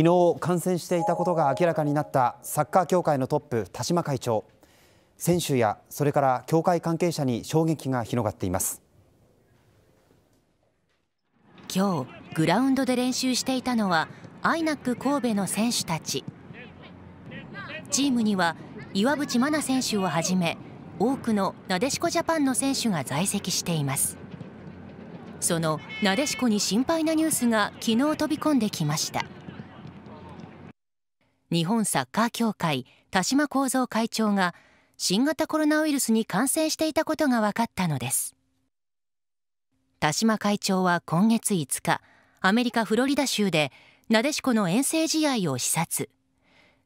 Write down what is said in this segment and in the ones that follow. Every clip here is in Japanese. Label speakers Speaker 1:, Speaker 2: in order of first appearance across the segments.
Speaker 1: 昨日感染していたことが明らかになったサッカー協会のトップ田嶋会長選手やそれから協会関係者に衝撃が広がっています今日グラウンドで練習していたのはアイナック神戸の選手たちチームには岩渕真奈選手をはじめ多くのなでしこジャパンの選手が在籍していますそのなでしこに心配なニュースが昨日飛び込んできました日本サッカー協会田嶋幸三会長が新型コロナウイルスに感染していたことが分かったのです田嶋会長は今月5日アメリカ・フロリダ州でなでしこの遠征試合を視察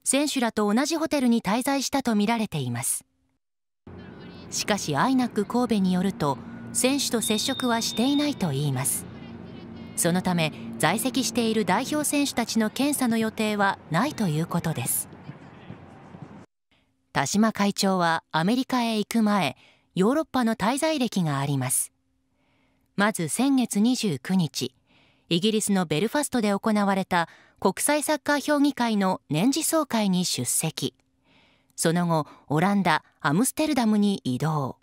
Speaker 1: 選手らと同じホテルに滞在したとみられていますしかし INAC 神戸によると選手と接触はしていないといいますそのため在籍している代表選手たちの検査の予定はないということです。田島会長はアメリカへ行く前ヨーロッパの滞在歴があります。まず先月29日イギリスのベルファストで行われた国際サッカー評議会の年次総会に出席その後オランダアムステルダムに移動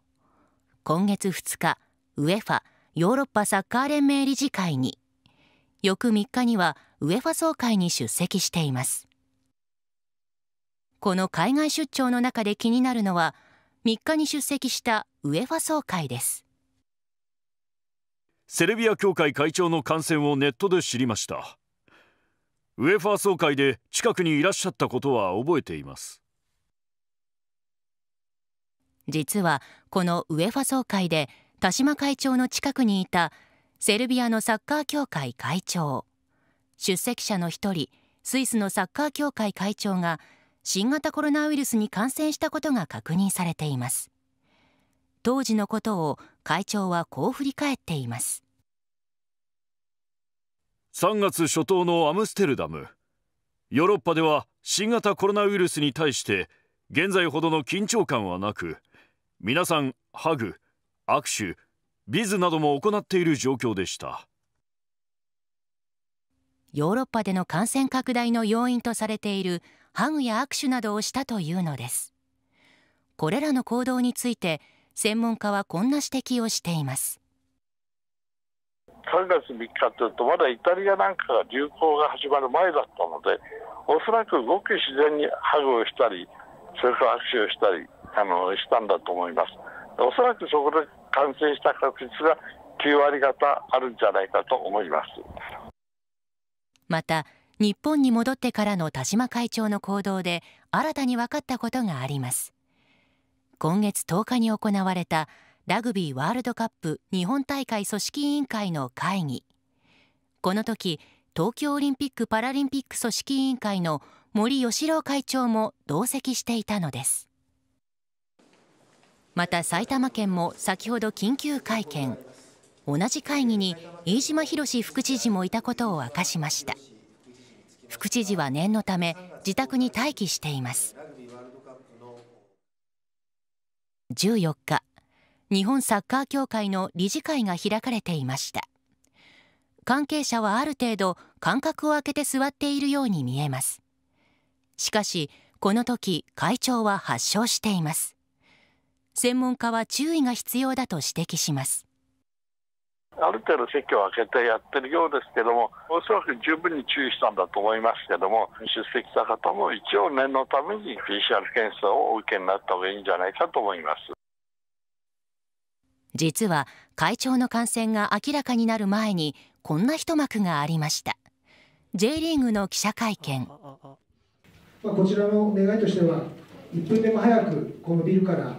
Speaker 1: 今月2日ウ e ファ・ヨーロッパサッカー連盟理事会に翌3日にはウ e ファ総会に出席しています。この海外出張の中で気になるのは3日に出席したウ e ファ総会です
Speaker 2: セルビア協会会長の感染をネットで知りましたウ e ファ総会で近くにいらっしゃったことは覚えています
Speaker 1: 実はこのウ e ファ総会で田島会長の近くにいたセルビアのサッカー協会会長出席者の1人スイスのサッカー協会会長が新型コロナウイルスに感染したことが確認されています当時のことを会長はこう振り返っています
Speaker 2: 3月初頭のアムステルダムヨーロッパでは新型コロナウイルスに対して現在ほどの緊張感はなく皆さんハグ握手ビズなども行っている状況でした
Speaker 1: ヨーロッパでの感染拡大の要因とされているハグや握手などをしたというのですこれらの行動について専門家はこんな指摘をしています
Speaker 3: 3月3日というとまだイタリアなんかが流行が始まる前だったのでおそらくごく自然にハグをしたりそれから握手をしたりあのしたんだと思いますおそらくそこで完成した確率が9割方あるんじゃないかと思います。
Speaker 1: また、日本に戻ってからの田島会長の行動で新たに分かったことがあります。今月10日に行われたラグビーワールドカップ日本大会組織委員会の会議。この時、東京オリンピック・パラリンピック組織委員会の森喜朗会長も同席していたのです。また埼玉県も先ほど緊急会見同じ会議に飯島博副知事もいたことを明かしました副知事は念のため自宅に待機しています14日日本サッカー協会の理事会が開かれていました関係者はある程度間隔を空けて座っているように見えますしかしこの時会長は発症しています専門家は注意が必要だと指摘します。
Speaker 3: ある程度席を空けてやってるようですけども、おそらく十分に注意したんだと思いますけども、出席した方も一応念のために PCR 検査をお受けになった方がいいんじゃないかと思います。
Speaker 1: 実は会長の感染が明らかになる前にこんな一幕がありました J リーグの記者会見こちらの願いとしては1分でも
Speaker 3: 早くこのビルから